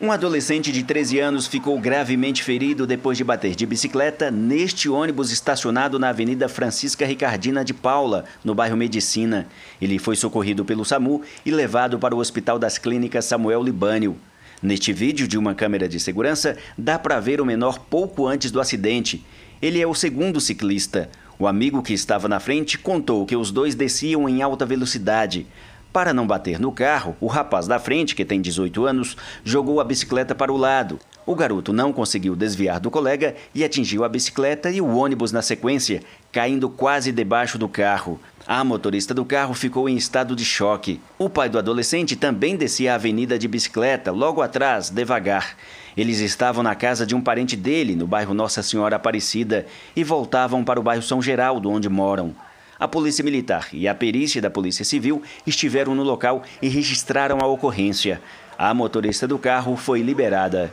Um adolescente de 13 anos ficou gravemente ferido depois de bater de bicicleta neste ônibus estacionado na Avenida Francisca Ricardina de Paula, no bairro Medicina. Ele foi socorrido pelo SAMU e levado para o Hospital das Clínicas Samuel Libânio. Neste vídeo de uma câmera de segurança, dá para ver o menor pouco antes do acidente. Ele é o segundo ciclista. O amigo que estava na frente contou que os dois desciam em alta velocidade. Para não bater no carro, o rapaz da frente, que tem 18 anos, jogou a bicicleta para o lado. O garoto não conseguiu desviar do colega e atingiu a bicicleta e o ônibus na sequência, caindo quase debaixo do carro. A motorista do carro ficou em estado de choque. O pai do adolescente também descia a avenida de bicicleta, logo atrás, devagar. Eles estavam na casa de um parente dele, no bairro Nossa Senhora Aparecida, e voltavam para o bairro São Geraldo, onde moram. A Polícia Militar e a perícia da Polícia Civil estiveram no local e registraram a ocorrência. A motorista do carro foi liberada.